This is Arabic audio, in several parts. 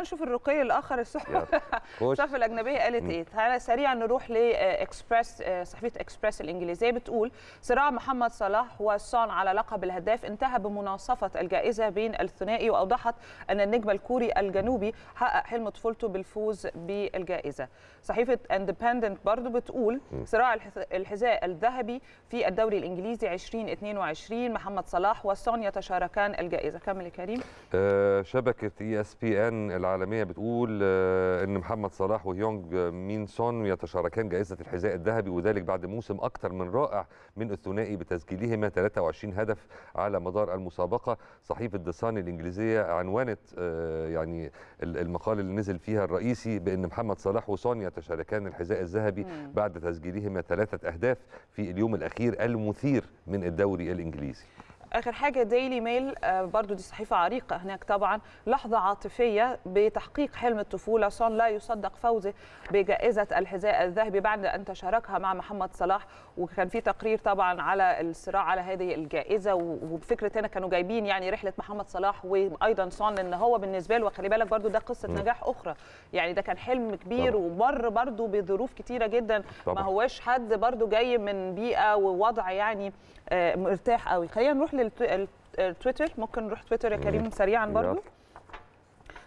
تعالوا نشوف الرقي الاخر الصحف الصحف الاجنبيه قالت ايه تعالى سريعا نروح لاكسبريس آه، صحيفه اكسبريس الانجليزيه بتقول صراع محمد صلاح وسون على لقب الهداف انتهى بمناصفه الجائزه بين الثنائي واوضحت ان النجم الكوري الجنوبي حقق حلم طفولته بالفوز بالجائزه صحيفه اندبندنت برضو بتقول صراع الحذاء الذهبي في الدوري الانجليزي 2022 محمد صلاح وسون يتشاركان الجائزه كمل يا كريم آه، شبكه اي اس بي ان العالميه بتقول آه، ان محمد صلاح وهيونج مين سون يتشاركان جائزه الحذاء الذهبي وذلك بعد موسم اكثر من رائع من الثنائي بتسجيلهما 23 هدف على مدار المسابقه صحيفه ديسان الانجليزيه عنونت آه، يعني المقال اللي نزل فيها الرئيسي بان محمد صلاح وسون يتشاركان الحذاء الذهبي بعد تسجيلهما ثلاثه اهداف في اليوم الاخير المثير من الدوري الانجليزي اخر حاجه ديلي ميل آه، برضو دي صحيفه عريقه هناك طبعا لحظه عاطفيه بتحقيق حلم الطفوله سون لا يصدق فوزه بجائزه الحذاء الذهبي بعد ان تشاركها مع محمد صلاح وكان في تقرير طبعا على الصراع على هذه الجائزه وبفكره هنا كانوا جايبين يعني رحله محمد صلاح وايضا سون ان هو بالنسبه له وخلي بالك برضو ده قصه م. نجاح اخرى يعني ده كان حلم كبير طبعا. ومر برضو بظروف كتيره جدا طبعا. ما هواش حد برضو جاي من بيئه ووضع يعني آه، مرتاح قوي خلينا نروح التويتر ممكن نروح تويتر يا كريم سريعا برضو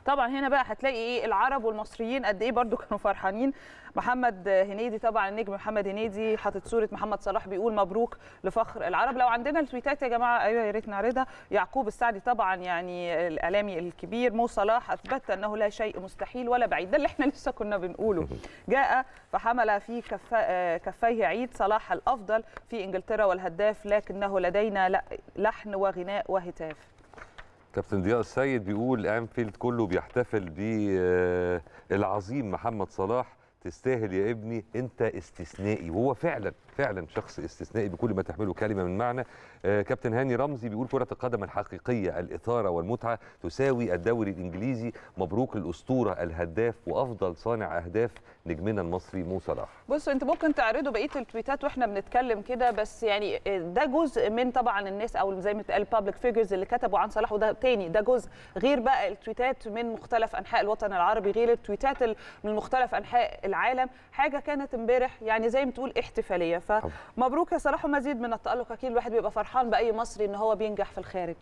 طبعا هنا بقى هتلاقي ايه العرب والمصريين قد ايه برده كانوا فرحانين محمد هنيدي طبعا النجم محمد هنيدي حاطط صوره محمد صلاح بيقول مبروك لفخر العرب لو عندنا التويتات يا جماعه ايوه يا ريت نعرضها يعقوب السعدي طبعا يعني الاعلامي الكبير مو صلاح اثبت انه لا شيء مستحيل ولا بعيد ده اللي احنا لسه كنا بنقوله جاء فحمل في كف... كفيه عيد صلاح الافضل في انجلترا والهداف لكنه لدينا لحن وغناء وهتاف كابتن ضياء السيد بيقول انفيلد كله بيحتفل بالعظيم محمد صلاح تستاهل يا ابني انت استثنائي وهو فعلا فعلا شخص استثنائي بكل ما تحمله كلمه من معنى آه كابتن هاني رمزي بيقول كره القدم الحقيقيه الاثاره والمتعه تساوي الدوري الانجليزي مبروك الاسطوره الهداف وافضل صانع اهداف نجمنا المصري مو صلاح بصوا انت ممكن تعرضوا بقيه التويتات واحنا بنتكلم كده بس يعني آه، ده جزء من طبعا الناس او زي ما اتقال بابليك فيجرز اللي كتبوا عن صلاح وده تاني ده جزء غير بقى التويتات من مختلف انحاء الوطن العربي غير التويتات من مختلف انحاء العالم حاجه كانت امبارح يعني زي ما تقول احتفاليه فمبروك يا صلاح ومزيد من التالق اكيد الواحد بيبقى فرحان باي مصري ان هو بينجح في الخارج